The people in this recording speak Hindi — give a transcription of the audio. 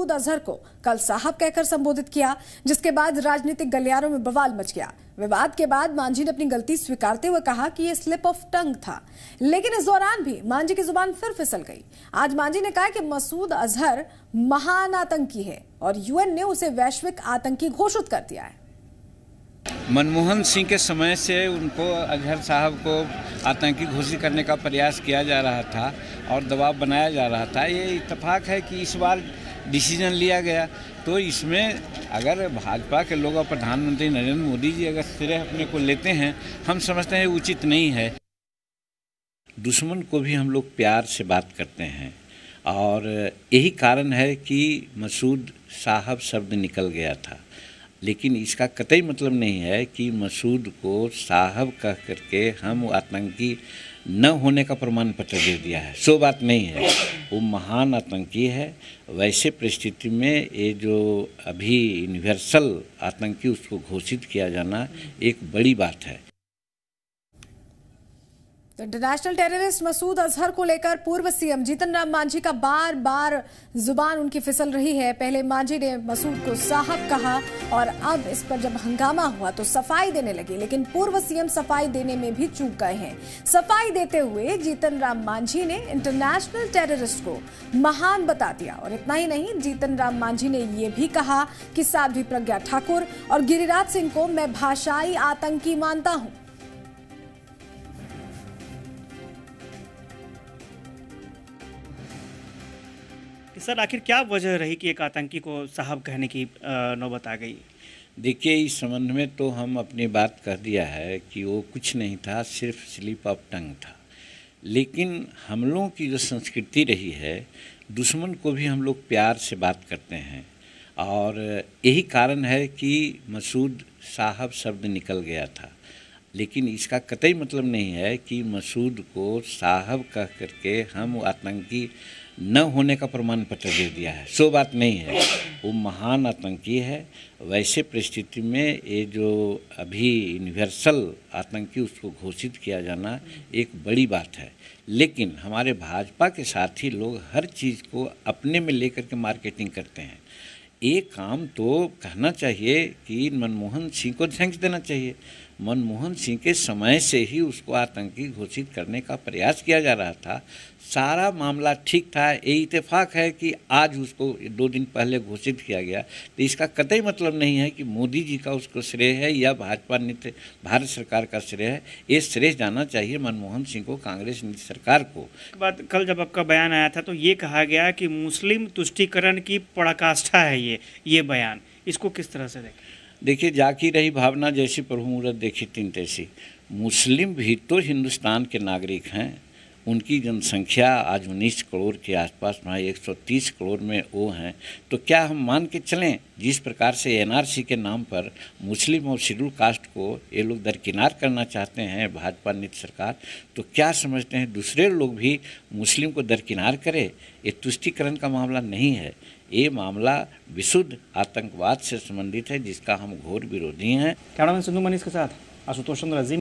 मसूद अजहर को कल साहब कहकर संबोधित किया जिसके बाद राजनीतिक गलियारों में बवाल मच गया विवाद के बाद मांझी ने अपनी गलती स्वीकारते हुए कहा कि यह स्लिप ऑफ टंग था लेकिन इस दौरान भी मांझी की जुबान फिर फिसल गई आज मांझी ने कहा कि मसूद अजहर महान आतंकी है और यूएन ने उसे वैश्विक आतंकी घोषित कर दिया है मनमोहन सिंह के समय से उनको अजहर साहब को आतंकी घोषित करने का प्रयास किया जा रहा था और दबाव बनाया जा रहा था ये इतफाक़ है कि इस बार डिसीजन लिया गया तो इसमें अगर भाजपा के लोग और प्रधानमंत्री नरेंद्र मोदी जी अगर सिरे अपने को लेते हैं हम समझते हैं उचित नहीं है दुश्मन को भी हम लोग प्यार से बात करते हैं और यही कारण है कि मसूद साहब शब्द निकल गया था लेकिन इसका कतई मतलब नहीं है कि मसूद को साहब कह करके हम आतंकी न होने का प्रमाण पत्र दे दिया है सो बात नहीं है वो महान आतंकी है वैसे परिस्थिति में ये जो अभी यूनिवर्सल आतंकी उसको घोषित किया जाना एक बड़ी बात है तो इंटरनेशनल टेररिस्ट मसूद अजहर को लेकर पूर्व सीएम जीतन राम मांझी का बार बार जुबान उनकी फिसल रही है पहले मांझी ने मसूद को साहब कहा और अब इस पर जब हंगामा हुआ तो सफाई देने लगे लेकिन पूर्व सीएम सफाई देने में भी चूक गए हैं सफाई देते हुए जीतन राम मांझी ने इंटरनेशनल टेररिस्ट को महान बता दिया और इतना ही नहीं जीतन राम मांझी ने यह भी कहा कि साध्वी प्रज्ञा ठाकुर और गिरिराज सिंह को मैं भाषाई आतंकी मानता हूं सर आखिर क्या वजह रही कि एक आतंकी को साहब कहने की नौबत आ गई देखिए इस संबंध में तो हम अपनी बात कह दिया है कि वो कुछ नहीं था सिर्फ स्लिप ऑफ टंग था लेकिन हम लोगों की जो संस्कृति रही है दुश्मन को भी हम लोग प्यार से बात करते हैं और यही कारण है कि मसूद साहब शब्द निकल गया था लेकिन इसका कतई मतलब नहीं है कि मसूद को साहब कह करके हम आतंकी न होने का प्रमाण पत्र दे दिया है सो बात नहीं है वो महान आतंकी है वैसे परिस्थिति में ये जो अभी यूनिवर्सल आतंकी उसको घोषित किया जाना एक बड़ी बात है लेकिन हमारे भाजपा के साथ ही लोग हर चीज़ को अपने में लेकर के मार्केटिंग करते हैं एक काम तो कहना चाहिए कि मनमोहन सिंह को झेंक देना चाहिए मनमोहन सिंह के समय से ही उसको आतंकी घोषित करने का प्रयास किया जा रहा था सारा मामला ठीक था ये इतफाक़ है कि आज उसको दो दिन पहले घोषित किया गया तो इसका कतई मतलब नहीं है कि मोदी जी का उसको श्रेय है या भाजपा नीति भारत सरकार का श्रेय है ये श्रेय जाना चाहिए मनमोहन सिंह को कांग्रेस नीति सरकार को बात कल जब आपका बयान आया था तो ये कहा गया कि मुस्लिम तुष्टिकरण की पराकाष्ठा है ये ये बयान इसको किस तरह से देखें देखिए जाकी रही भावना जैसी प्रभु मुहूर्त देखी तीन तैसी मुस्लिम भी तो हिंदुस्तान के नागरिक हैं उनकी जनसंख्या आज 19 करोड़ के आसपास वहाँ 130 करोड़ में वो हैं तो क्या हम मान के चलें जिस प्रकार से एनआरसी के नाम पर मुस्लिम और शेड्यूल कास्ट को ये लोग दरकिनार करना चाहते हैं भाजपा नीति सरकार तो क्या समझते हैं दूसरे लोग भी मुस्लिम को दरकिनार करें ये तुष्टिकरण का मामला नहीं है ये मामला विशुद्ध आतंकवाद से संबंधित है जिसका हम घोर विरोधी हैं कैमरामैन सिंधु मनीष के साथ आशुतोष चंद्र अजीम